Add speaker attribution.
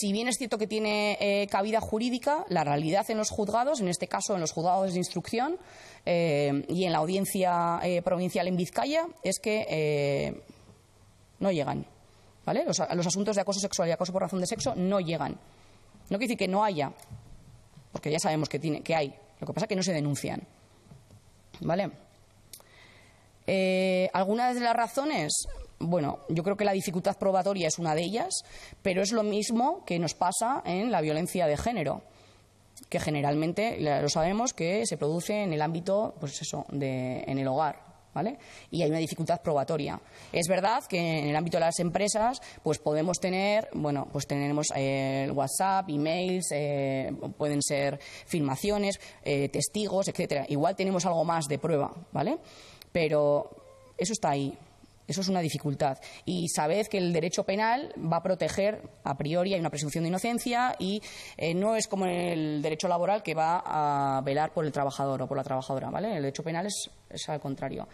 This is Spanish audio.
Speaker 1: si bien es cierto que tiene eh, cabida jurídica, la realidad en los juzgados, en este caso en los juzgados de instrucción eh, y en la audiencia eh, provincial en Vizcaya, es que no llegan. ¿vale? Los, asuntos de acoso sexual y acoso por razón de sexo no llegan. No quiere decir que no haya, porque ya sabemos que, tiene, que hay. Lo que pasa es que no se denuncian. ¿Vale? algunas de las razones, bueno, yo creo que la dificultad probatoria es una de ellas, pero es lo mismo que nos pasa en la violencia de género que generalmente lo sabemos que se produce en el ámbito, pues eso, de, en el hogar, ¿Vale? Y hay una dificultad probatoria. Es verdad que en el ámbito de las empresas, pues podemos tener, bueno, pues tenemos eh, el WhatsApp, emails, eh, pueden ser filmaciones, eh, testigos, etcétera. Igual tenemos algo más de prueba, ¿vale? Pero eso está ahí. Eso es una dificultad. Y sabed que el derecho penal va a proteger, a priori, hay una presunción de inocencia y eh, no es como el derecho laboral que va a velar por el trabajador o por la trabajadora. El derecho penal es al contrario.